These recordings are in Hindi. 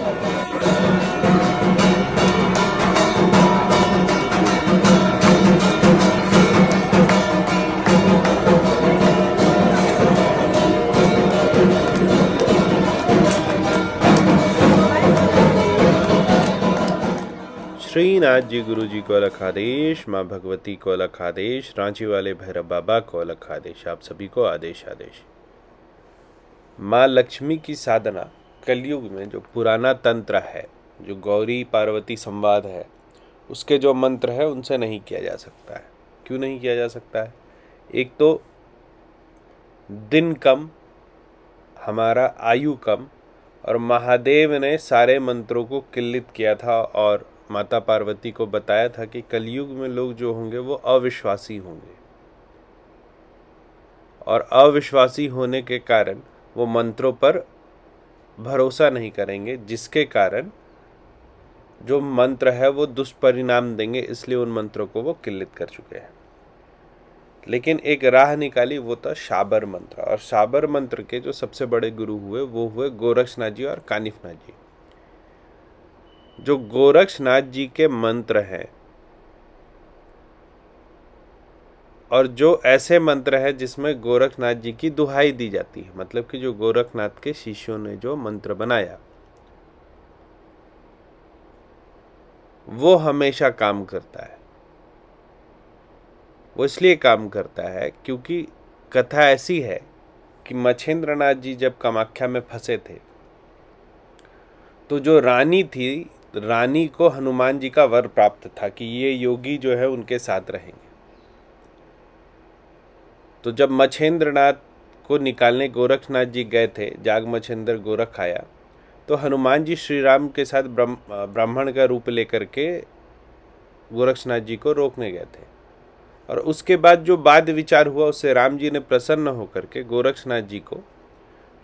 श्रीनाथ जी गुरु जी को अलख आदेश माँ भगवती को अलख आदेश रांची वाले भैरव बाबा को अलख आदेश आप सभी को आदेश आदेश माँ लक्ष्मी की साधना कलयुग में जो पुराना तंत्र है जो गौरी पार्वती संवाद है उसके जो मंत्र है उनसे नहीं किया जा सकता है क्यों नहीं किया जा सकता है एक तो दिन कम हमारा आयु कम और महादेव ने सारे मंत्रों को किल्लित किया था और माता पार्वती को बताया था कि कलयुग में लोग जो होंगे वो अविश्वासी होंगे और अविश्वासी होने के कारण वो मंत्रों पर भरोसा नहीं करेंगे जिसके कारण जो मंत्र है वो दुष्परिणाम देंगे इसलिए उन मंत्रों को वो किल्लित कर चुके हैं लेकिन एक राह निकाली वो था शाबर मंत्र और शाबर मंत्र के जो सबसे बड़े गुरु हुए वो हुए गोरक्षनाथ जी और कानिफनाथ जी जो गोरक्षनाथ जी के मंत्र हैं और जो ऐसे मंत्र है जिसमें गोरखनाथ जी की दुहाई दी जाती है मतलब कि जो गोरखनाथ के शिष्यों ने जो मंत्र बनाया वो हमेशा काम करता है वो इसलिए काम करता है क्योंकि कथा ऐसी है कि मच्छेंद्रनाथ जी जब कामाख्या में फंसे थे तो जो रानी थी रानी को हनुमान जी का वर प्राप्त था कि ये योगी जो है उनके साथ रहेंगे तो जब मच्छेंद्रनाथ को निकालने गोरखनाथ जी गए थे जाग मच्छेंद्र गोरख आया तो हनुमान जी श्री राम के साथ ब्राह्मण का रूप लेकर के गोरखनाथ जी को रोकने गए थे और उसके बाद जो बाद विचार हुआ उससे राम जी ने प्रसन्न होकर के गोरखनाथ जी को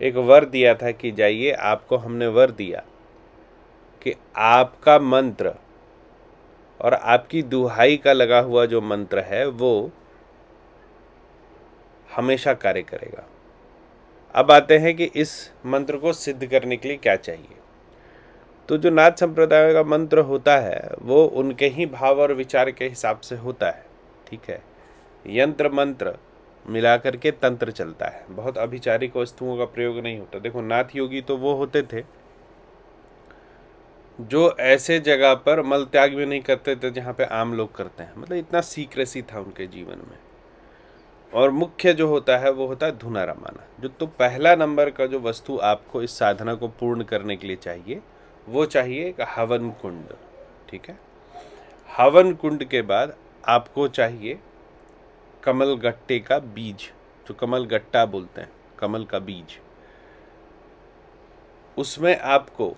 एक वर दिया था कि जाइए आपको हमने वर दिया कि आपका मंत्र और आपकी दुहाई का लगा हुआ जो मंत्र है वो हमेशा कार्य करेगा अब आते हैं कि इस मंत्र को सिद्ध करने के लिए क्या चाहिए तो जो नाथ संप्रदाय का मंत्र होता है वो उनके ही भाव और विचार के हिसाब से होता है ठीक है यंत्र मंत्र मिला करके तंत्र चलता है बहुत अभिचारिक वस्तुओं का प्रयोग नहीं होता देखो नाथ योगी तो वो होते थे जो ऐसे जगह पर मल त्याग भी नहीं करते थे जहाँ पे आम लोग करते हैं मतलब इतना सीक्रेसी था उनके जीवन में और मुख्य जो होता है वो होता है धुना रमाना जो तो पहला नंबर का जो वस्तु आपको इस साधना को पूर्ण करने के लिए चाहिए वो चाहिए हवन कुंड ठीक है हवन कुंड के बाद आपको चाहिए कमल गट्टे का बीज जो कमल गट्टा बोलते हैं कमल का बीज उसमें आपको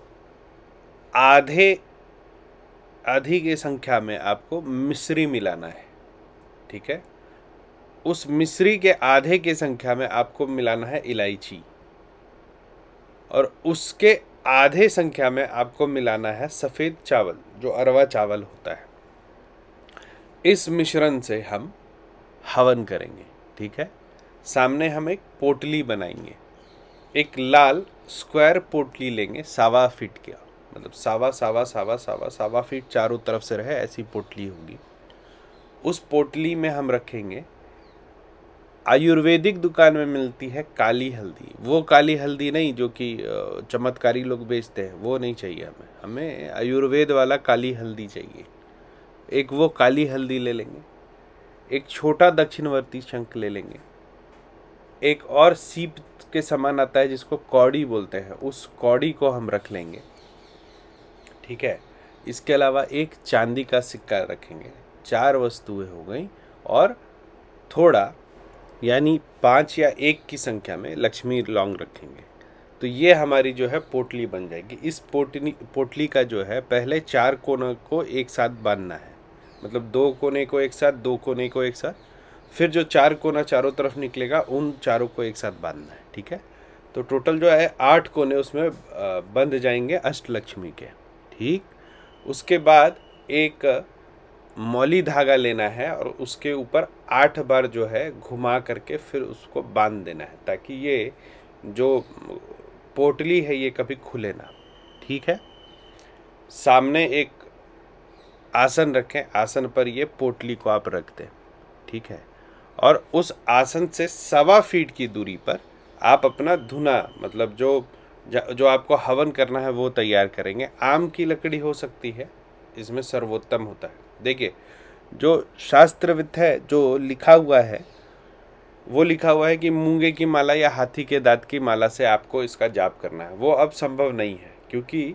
आधे आधी की संख्या में आपको मिश्री मिलाना है ठीक है उस मिश्री के आधे की संख्या में आपको मिलाना है इलायची और उसके आधे संख्या में आपको मिलाना है सफ़ेद चावल जो अरवा चावल होता है इस मिश्रण से हम हवन करेंगे ठीक है सामने हम एक पोटली बनाएंगे एक लाल स्क्वायर पोटली लेंगे सावा फिट किया मतलब सावा सावा सावा सावा सावा फिट चारों तरफ से रहे ऐसी पोटली होगी उस पोटली में हम रखेंगे आयुर्वेदिक दुकान में मिलती है काली हल्दी वो काली हल्दी नहीं जो कि चमत्कारी लोग बेचते हैं वो नहीं चाहिए हमें हमें आयुर्वेद वाला काली हल्दी चाहिए एक वो काली हल्दी ले लेंगे एक छोटा दक्षिणवर्ती शंख ले लेंगे एक और सीप के समान आता है जिसको कौड़ी बोलते हैं उस कौड़ी को हम रख लेंगे ठीक है इसके अलावा एक चांदी का सिक्का रखेंगे चार वस्तुएं हो गई और थोड़ा यानी पाँच या एक की संख्या में लक्ष्मी लौंग रखेंगे तो ये हमारी जो है पोटली बन जाएगी इस पोटली पोटली का जो है पहले चार कोने को एक साथ बांधना है मतलब दो कोने को एक साथ दो कोने को एक साथ फिर जो चार कोना चारों तरफ निकलेगा उन चारों को एक साथ बांधना है ठीक है तो टोटल जो है आठ कोने उसमें बंध जाएंगे अष्टलक्ष्मी के ठीक उसके बाद एक मौली धागा लेना है और उसके ऊपर आठ बार जो है घुमा करके फिर उसको बांध देना है ताकि ये जो पोटली है ये कभी खुले ना ठीक है सामने एक आसन रखें आसन पर ये पोटली को आप रख दें ठीक है और उस आसन से सवा फीट की दूरी पर आप अपना धुना मतलब जो जो आपको हवन करना है वो तैयार करेंगे आम की लकड़ी हो सकती है इसमें सर्वोत्तम होता है देखिए जो शास्त्रविद है जो लिखा हुआ है वो लिखा हुआ है कि मूंगे की माला या हाथी के दांत की माला से आपको इसका जाप करना है वो अब संभव नहीं है क्योंकि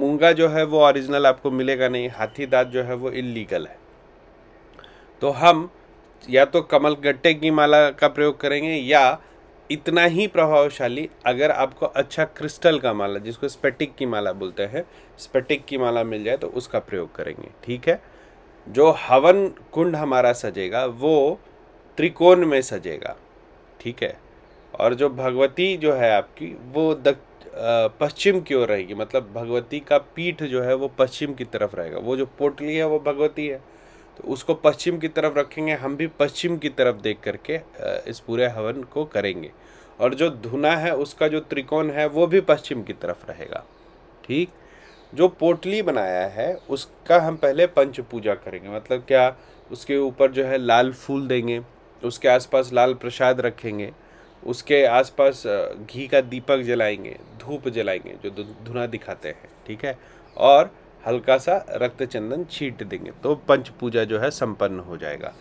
मूंगा जो है वो ओरिजिनल आपको मिलेगा नहीं हाथी दांत जो है वो इलीगल है तो हम या तो कमल गट्टे की माला का प्रयोग करेंगे या इतना ही प्रभावशाली अगर आपको अच्छा क्रिस्टल का माला जिसको स्पेटिक की माला बोलते हैं स्पेटिक की माला मिल जाए तो उसका प्रयोग करेंगे ठीक है जो हवन कुंड हमारा सजेगा वो त्रिकोण में सजेगा ठीक है और जो भगवती जो है आपकी वो दक पश्चिम की ओर रहेगी मतलब भगवती का पीठ जो है वो पश्चिम की तरफ रहेगा वो जो पोटली है वो भगवती है तो उसको पश्चिम की तरफ रखेंगे हम भी पश्चिम की तरफ देख करके इस पूरे हवन को करेंगे और जो धुना है उसका जो त्रिकोण है वो भी पश्चिम की तरफ रहेगा ठीक जो पोटली बनाया है उसका हम पहले पंच पूजा करेंगे मतलब क्या उसके ऊपर जो है लाल फूल देंगे उसके आसपास लाल प्रसाद रखेंगे उसके आसपास घी का दीपक जलाएंगे धूप जलाएंगे जो धुना दिखाते हैं ठीक है और हल्का सा रक्त चंदन छीट देंगे तो पंच पूजा जो है संपन्न हो जाएगा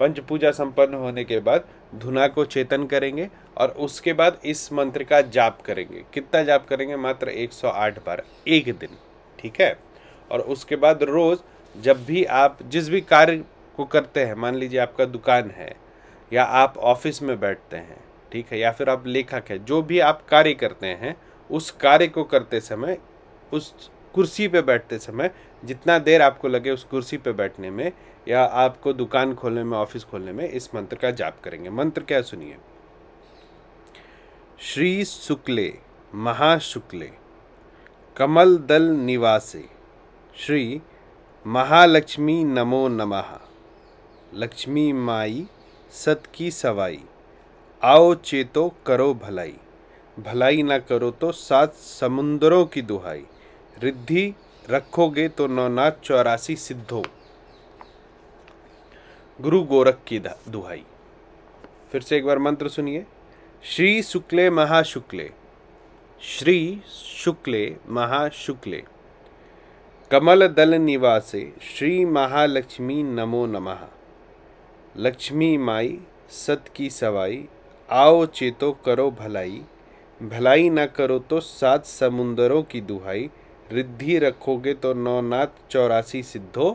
पंच पूजा संपन्न होने के बाद धुना को चेतन करेंगे और उसके बाद इस मंत्र का जाप करेंगे कितना जाप करेंगे मात्र 108 बार एक दिन ठीक है और उसके बाद रोज़ जब भी आप जिस भी कार्य को करते हैं मान लीजिए आपका दुकान है या आप ऑफिस में बैठते हैं ठीक है या फिर आप लेखक हैं जो भी आप कार्य करते हैं उस कार्य को करते समय उस कुर्सी पे बैठते समय जितना देर आपको लगे उस कुर्सी पे बैठने में या आपको दुकान खोलने में ऑफिस खोलने में इस मंत्र का जाप करेंगे मंत्र क्या सुनिए श्री शुक्ले महाशुक्ले कमल दल निवासी श्री महालक्ष्मी नमो नमः लक्ष्मी माई सत की सवाई आओ चेतो करो भलाई भलाई ना करो तो सात समुंदरों की दुहाई रिद्धि रखोगे तो नौनाथ चौरासी सिद्धो गुरु गोरख की दुहाई फिर से एक बार मंत्र सुनिए श्री शुक्ले महाशुक्ले श्री शुक्ले महाशुक्ले कमल दल निवासे श्री महालक्ष्मी नमो नमः लक्ष्मी माई सत की सवाई आओ चेतो करो भलाई भलाई ना करो तो सात समुंदरों की दुहाई रिद्धि रखोगे तो नौनाथ चौरासी सिद्धो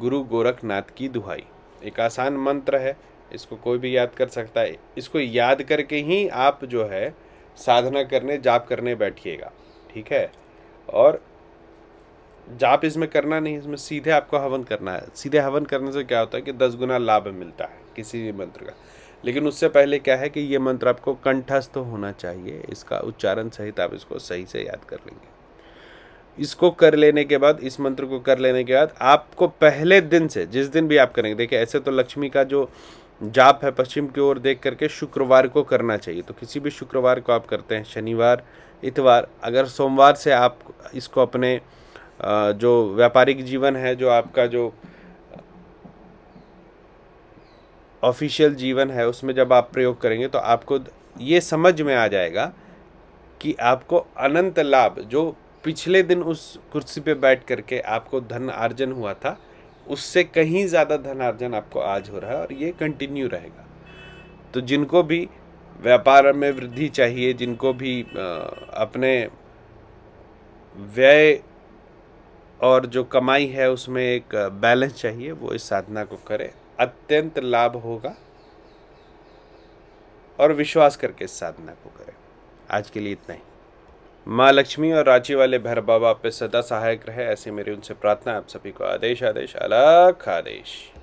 गुरु गोरखनाथ की दुहाई एक आसान मंत्र है इसको कोई भी याद कर सकता है इसको याद करके ही आप जो है साधना करने जाप करने बैठिएगा ठीक है और जाप इसमें करना नहीं इसमें सीधे आपको हवन करना है सीधे हवन करने से क्या होता है कि दस गुना लाभ मिलता है किसी भी मंत्र का लेकिन उससे पहले क्या है कि ये मंत्र आपको कंठस्थ होना चाहिए इसका उच्चारण सहित आप इसको सही से याद कर लेंगे इसको कर लेने के बाद इस मंत्र को कर लेने के बाद आपको पहले दिन से जिस दिन भी आप करेंगे देखिए ऐसे तो लक्ष्मी का जो जाप है पश्चिम की ओर देख करके शुक्रवार को करना चाहिए तो किसी भी शुक्रवार को आप करते हैं शनिवार इतवार अगर सोमवार से आप इसको अपने जो व्यापारिक जीवन है जो आपका जो ऑफिशियल जीवन है उसमें जब आप प्रयोग करेंगे तो आपको ये समझ में आ जाएगा कि आपको अनंत लाभ जो पिछले दिन उस कुर्सी पे बैठ करके आपको धन आर्जन हुआ था उससे कहीं ज़्यादा धनार्जन आपको आज हो रहा है और ये कंटिन्यू रहेगा तो जिनको भी व्यापार में वृद्धि चाहिए जिनको भी अपने व्यय और जो कमाई है उसमें एक बैलेंस चाहिए वो इस साधना को करें अत्यंत लाभ होगा और विश्वास करके इस साधना को करें आज के लिए इतना ही माँ लक्ष्मी और रांची वाले भैर बाबा आप पे सदा सहायक रहे ऐसी मेरी उनसे प्रार्थना आप सभी को आदेश आदेश अलग आदेश